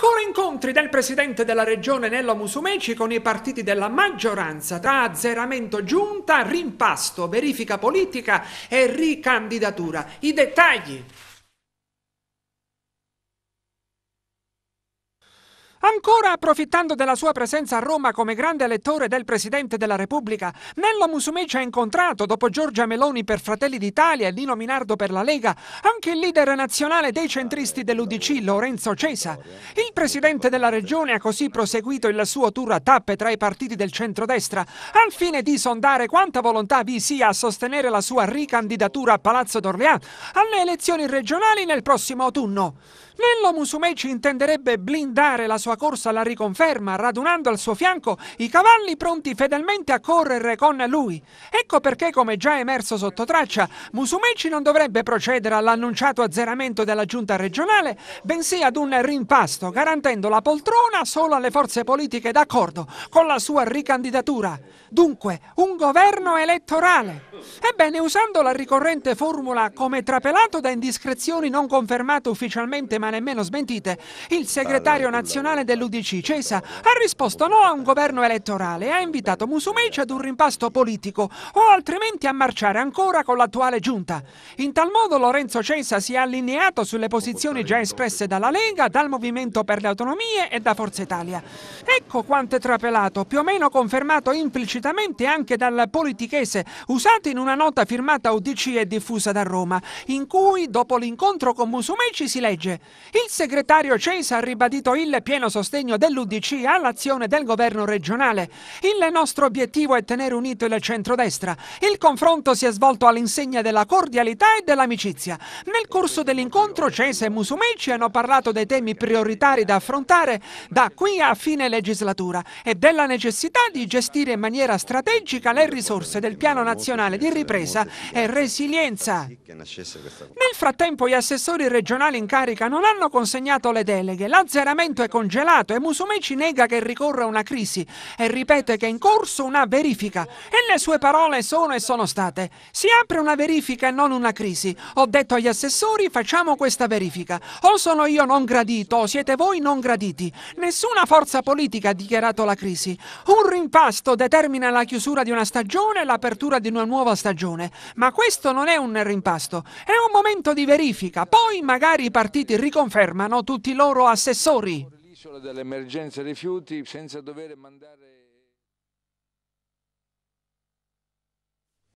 Ancora incontri del presidente della regione Nello Musumeci con i partiti della maggioranza tra azzeramento giunta, rimpasto, verifica politica e ricandidatura. I dettagli Ancora approfittando della sua presenza a Roma come grande elettore del Presidente della Repubblica, Nello Musumeci ha incontrato, dopo Giorgia Meloni per Fratelli d'Italia e Lino Minardo per la Lega, anche il leader nazionale dei centristi dell'Udc, Lorenzo Cesa. Il Presidente della Regione ha così proseguito il suo tour a tappe tra i partiti del centrodestra, al fine di sondare quanta volontà vi sia a sostenere la sua ricandidatura a Palazzo d'Orléans alle elezioni regionali nel prossimo autunno. Nello Musumeci intenderebbe blindare la sua corsa corsa alla riconferma, radunando al suo fianco i cavalli pronti fedelmente a correre con lui. Ecco perché, come già emerso sotto traccia, Musumeci non dovrebbe procedere all'annunciato azzeramento della giunta regionale, bensì ad un rimpasto, garantendo la poltrona solo alle forze politiche d'accordo con la sua ricandidatura. Dunque, un governo elettorale. Ebbene, usando la ricorrente formula come trapelato da indiscrezioni non confermate ufficialmente ma nemmeno smentite, il segretario nazionale del dell'Udc, Cesa, ha risposto no a un governo elettorale e ha invitato Musumeci ad un rimpasto politico o altrimenti a marciare ancora con l'attuale giunta. In tal modo Lorenzo Cesa si è allineato sulle posizioni già espresse dalla Lega, dal Movimento per le Autonomie e da Forza Italia. Ecco quanto è trapelato, più o meno confermato implicitamente anche dal politichese, usato in una nota firmata UDC e diffusa da Roma, in cui dopo l'incontro con Musumeci si legge «Il segretario Cesa ha ribadito il pieno sostegno sostegno dell'Udc all'azione del governo regionale. Il nostro obiettivo è tenere unito il centrodestra. Il confronto si è svolto all'insegna della cordialità e dell'amicizia. Nel corso dell'incontro Cese e Musumeci hanno parlato dei temi prioritari da affrontare da qui a fine legislatura e della necessità di gestire in maniera strategica le risorse del Piano Nazionale di Ripresa e Resilienza. Nel frattempo gli assessori regionali in carica non hanno consegnato le deleghe, l'azzeramento è congelato Stato e Musumeci nega che ricorra una crisi e ripete che è in corso una verifica. E le sue parole sono e sono state. Si apre una verifica e non una crisi. Ho detto agli assessori facciamo questa verifica. O sono io non gradito o siete voi non graditi. Nessuna forza politica ha dichiarato la crisi. Un rimpasto determina la chiusura di una stagione e l'apertura di una nuova stagione. Ma questo non è un rimpasto, è un momento di verifica. Poi magari i partiti riconfermano tutti i loro assessori dell'emergenza rifiuti senza dover mandare...